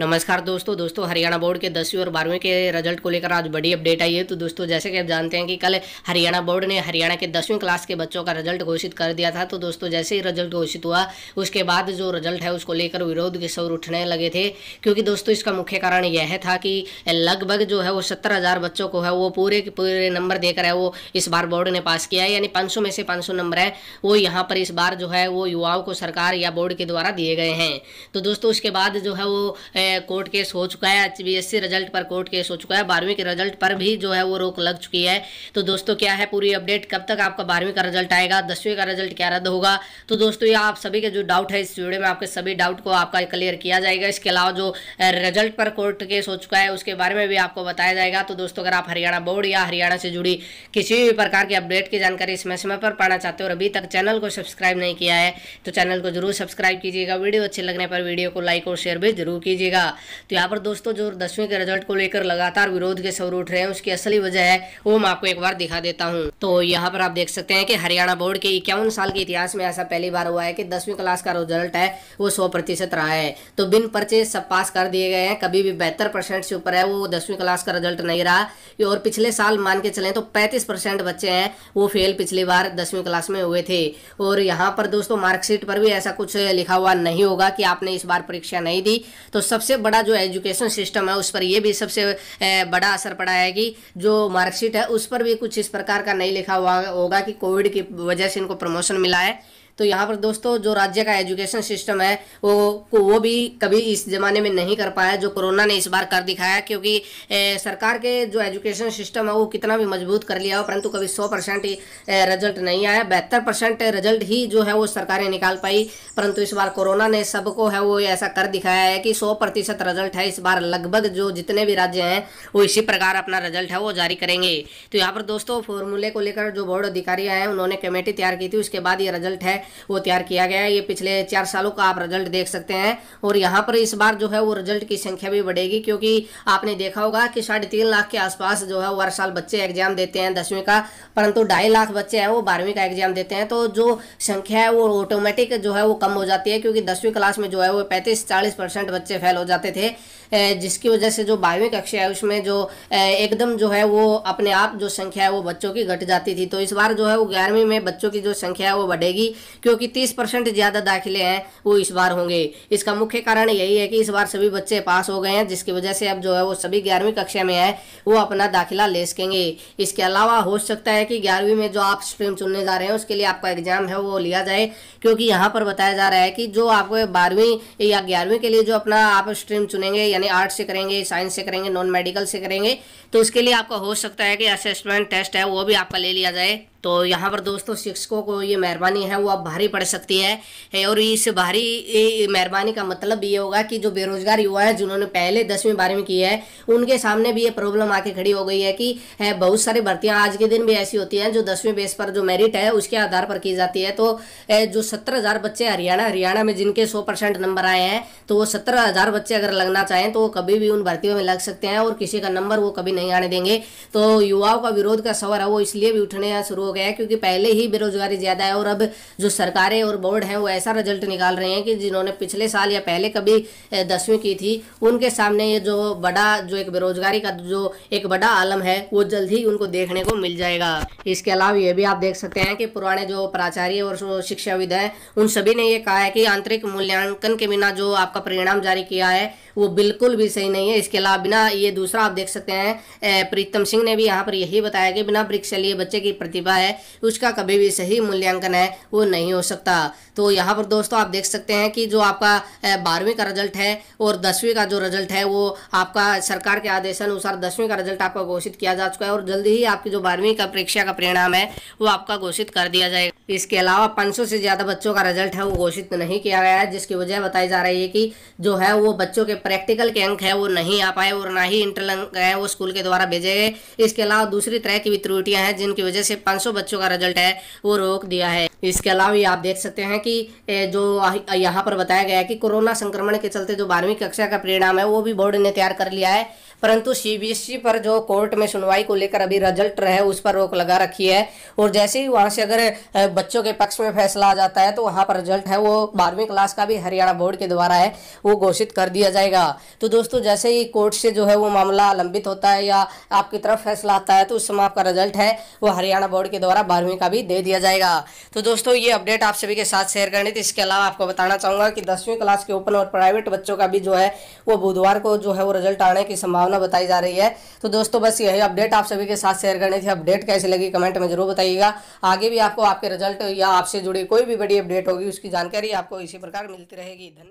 नमस्कार दोस्तों दोस्तों हरियाणा बोर्ड के दसवीं और बारहवीं के रिजल्ट को लेकर आज बड़ी अपडेट आई है तो दोस्तों जैसे कि आप जानते हैं कि कल हरियाणा बोर्ड ने हरियाणा के दसवीं क्लास के बच्चों का रिजल्ट घोषित कर दिया था तो दोस्तों जैसे ही रिजल्ट घोषित हुआ उसके बाद जो रिजल्ट है उसको लेकर विरोध के स्वर उठने लगे थे क्योंकि दोस्तों इसका मुख्य कारण यह था कि लगभग जो है वो सत्तर बच्चों को है वो पूरे पूरे नंबर देकर है वो इस बार बोर्ड ने पास किया है यानी पाँच में से पाँच नंबर है वो यहाँ पर इस बार जो है वो युवाओं को सरकार या बोर्ड के द्वारा दिए गए हैं तो दोस्तों उसके बाद जो है वो कोर्ट केस हो चुका है बीएससी रिजल्ट पर कोर्ट केस हो चुका है बारहवीं के रिजल्ट पर भी जो है वो रोक लग चुकी है तो दोस्तों क्या है पूरी अपडेट कब तक आपका बारहवीं का रिजल्ट आएगा दसवीं का रिजल्ट क्या रद्द होगा तो दोस्तों ये आप सभी के जो डाउट है इस वीडियो में आपके सभी डाउट को आपका क्लियर किया जाएगा इसके अलावा जो रिजल्ट पर कोर्ट केस हो चुका है उसके बारे में भी आपको बताया जाएगा तो दोस्तों अगर आप हरियाणा बोर्ड या हरियाणा से जुड़ी किसी भी प्रकार की अपडेट की जानकारी समय समय पर पाना चाहते हो और अभी तक चैनल को सब्सक्राइब नहीं किया है तो चैनल को जरूर सब्सक्राइब कीजिएगा वीडियो अच्छे लगने पर वीडियो को लाइक और शेयर भी जरूर कीजिएगा करेगा तो यहाँ पर दोस्तों जो दसवीं के रिजल्ट को लेकर लगातार विरोध के स्वर उठ रहे हैं उसकी असली वजह है वो मैं आपको एक बार दिखा देता हूँ तो यहाँ पर आप देख सकते हैं कि हरियाणा बोर्ड के इक्यावन साल के इतिहास में ऐसा पहली बार हुआ है कि दसवीं क्लास का रिजल्ट है वो सौ प्रतिशत रहा है तो बिन पर्चे सब पास कर दिए गए हैं कभी भी बेहतर परसेंट से ऊपर है वो दसवीं क्लास का रिजल्ट नहीं रहा और पिछले साल मान के चले तो पैंतीस परसेंट बच्चे हैं वो फेल पिछली बार दसवीं क्लास में हुए थे और यहाँ पर दोस्तों मार्कशीट पर भी ऐसा कुछ लिखा हुआ नहीं होगा कि आपने इस बार परीक्षा नहीं दी तो सब सबसे बड़ा जो एजुकेशन सिस्टम है उस पर यह भी सबसे बड़ा असर पड़ा है कि जो मार्कशीट है उस पर भी कुछ इस प्रकार का नहीं लिखा हुआ होगा कि कोविड की वजह से इनको प्रमोशन मिला है तो यहाँ पर दोस्तों जो राज्य का एजुकेशन सिस्टम है वो वो भी कभी इस ज़माने में नहीं कर पाया जो कोरोना ने इस बार कर दिखाया क्योंकि ए, सरकार के जो एजुकेशन सिस्टम है वो कितना भी मजबूत कर लिया हो परंतु कभी सौ परसेंट रिजल्ट नहीं आया बहत्तर परसेंट रिजल्ट ही जो है वो सरकारें निकाल पाई परंतु इस बार कोरोना ने सबको है वो ऐसा कर दिखाया है कि सौ प्रतिशत रिजल्ट है इस बार लगभग जो जितने भी राज्य हैं वो इसी प्रकार अपना रिजल्ट है वो जारी करेंगे तो यहाँ पर दोस्तों फॉर्मूले को लेकर जो बोर्ड अधिकारियाँ हैं उन्होंने कमेटी तैयार की थी उसके बाद ये रिजल्ट है वो तैयार किया गया है ये पिछले चार सालों का आप रिजल्ट देख सकते हैं और यहाँ पर इस बार जो है वो रिजल्ट की संख्या भी बढ़ेगी क्योंकि आपने देखा होगा कि साढ़े तीन लाख के आसपास जो है हर साल बच्चे एग्जाम देते हैं दसवीं का परंतु ढाई लाख बच्चे हैं वो बारहवीं का एग्जाम देते हैं तो जो संख्या है वो ऑटोमेटिक जो है वो कम हो जाती है क्योंकि दसवीं क्लास में जो है वो पैंतीस चालीस परसेंट बच्चे फेल हो जाते थे जिसकी वजह से जो बारहवीं कक्षा है उसमें जो एकदम जो है वो अपने आप जो संख्या है वो बच्चों की घट जाती थी तो इस बार जो है वो ग्यारहवीं में बच्चों की जो संख्या है वो बढ़ेगी क्योंकि तीस परसेंट ज़्यादा दाखिले हैं वो इस बार होंगे इसका मुख्य कारण यही है कि इस बार सभी बच्चे पास हो गए हैं जिसकी वजह से अब जो है वो सभी ग्यारहवीं कक्षा में है वो अपना दाखिला ले सकेंगे इसके अलावा हो सकता है कि ग्यारहवीं में जो आप स्ट्रीम चुनने जा रहे हैं उसके लिए आपका एग्जाम है वो लिया जाए क्योंकि यहाँ पर बताया जा रहा है कि जो आपको बारहवीं या ग्यारहवीं के लिए जो अपना आप स्ट्रीम चुनेंगे यानी आर्ट से करेंगे साइंस से करेंगे नॉन मेडिकल से करेंगे तो इसके लिए आपका हो सकता है कि असेसमेंट टेस्ट है वो भी आपका ले लिया जाए तो यहाँ पर दोस्तों शिक्षकों को ये मेहरबानी है वो अब भारी पड़ सकती है और इस भारी मेहरबानी का मतलब ये होगा कि जो बेरोजगार युवा है जिन्होंने पहले दसवीं बारहवीं की है उनके सामने भी ये प्रॉब्लम आके खड़ी हो गई है कि है बहुत सारी भर्तियाँ आज के दिन भी ऐसी होती हैं जो दसवीं बेस पर जो मेरिट है उसके आधार पर की जाती है तो जो हज़ार बच्चे हरियाणा हरियाणा में जिनके सौ नंबर आए हैं तो वो हज़ार बच्चे अगर लगना चाहें तो वो कभी भी उन भर्तियों में लग सकते हैं और किसी का नंबर वो कभी नहीं आने देंगे तो युवाओं का विरोध का सवर है वो इसलिए भी उठने शुरू गया है क्योंकि पहले ही बेरोजगारी ज़्यादा है और अब जो सरकारें और बोर्ड हैं वो ऐसा रिजल्ट निकाल रहे हैं कि जिन्होंने पिछले साल या पहले कभी दसवीं की थी उनके सामने ये जो बड़ा जो एक बेरोजगारी का जो एक बड़ा आलम है वो जल्द ही उनको देखने को मिल जाएगा इसके अलावा ये भी आप देख सकते हैं कि पुराने जो प्राचार्य और शिक्षाविद हैं उन सभी ने ये कहा है कि आंतरिक मूल्यांकन के बिना जो आपका परिणाम जारी किया है वो बिल्कुल भी सही नहीं है इसके अलावा बिना ये दूसरा आप देख सकते हैं प्रीतम सिंह ने भी यहाँ पर यही बताया कि बिना वृक्ष लिए बच्चे की प्रतिभा है उसका कभी भी सही मूल्यांकन है वो नहीं हो सकता तो यहाँ पर दोस्तों आप देख सकते हैं कि जो आपका बारहवीं का रिजल्ट है और दसवीं का जो रिजल्ट है वो आपका सरकार के आदेशानुसार दसवीं का रिजल्ट आपका घोषित किया जा चुका है और जल्दी ही आपकी जो बारहवीं का परीक्षा का परिणाम है वो आपका घोषित कर दिया जाएगा इसके अलावा 500 से ज़्यादा बच्चों का रिजल्ट है वो घोषित नहीं किया गया है जिसकी वजह बताई जा रही है कि जो है वो बच्चों के प्रैक्टिकल के अंक है वो नहीं आ पाए और ना ही इंटरल अंक है वो स्कूल के द्वारा भेजे गए इसके अलावा दूसरी तरह की भी त्रुटियाँ हैं जिनकी वजह से पाँच सौ बच्चों का रिजल्ट है वो रोक दिया है इसके अलावा ये आप देख सकते हैं कि जो यहाँ पर बताया गया है कि कोरोना संक्रमण के चलते जो बारहवीं कक्षा का परिणाम है वो भी बोर्ड ने तैयार कर लिया है परंतु सीबीएसई e पर जो कोर्ट में सुनवाई को लेकर अभी रिजल्ट रहे उस पर रोक लगा रखी है और जैसे ही वहाँ से अगर बच्चों के पक्ष में फैसला आ जाता है तो वहाँ पर रिजल्ट है वो बारहवीं क्लास का भी हरियाणा बोर्ड के द्वारा है वो घोषित कर दिया जाएगा तो दोस्तों जैसे ही कोर्ट से जो है वो मामला लंबित होता है या आपकी तरफ फैसला आता है तो उस समय आपका रिजल्ट है वो हरियाणा बोर्ड के द्वारा बारहवीं का भी दे दिया जाएगा तो दोस्तों ये अपडेट आप सभी के साथ शेयर करनी थी इसके अलावा आपको बताना चाहूँगा कि दसवीं क्लास के ओपन और प्राइवेट बच्चों का भी जो है वो बुधवार को जो है वो रिजल्ट आने की संभावना संभावना बताई जा रही है तो दोस्तों बस यही अपडेट आप सभी के साथ शेयर करने थी अपडेट कैसे लगी कमेंट में जरूर बताइएगा आगे भी आपको आपके रिजल्ट या आपसे जुड़ी कोई भी बड़ी अपडेट होगी उसकी जानकारी आपको इसी प्रकार मिलती रहेगी धन्यवाद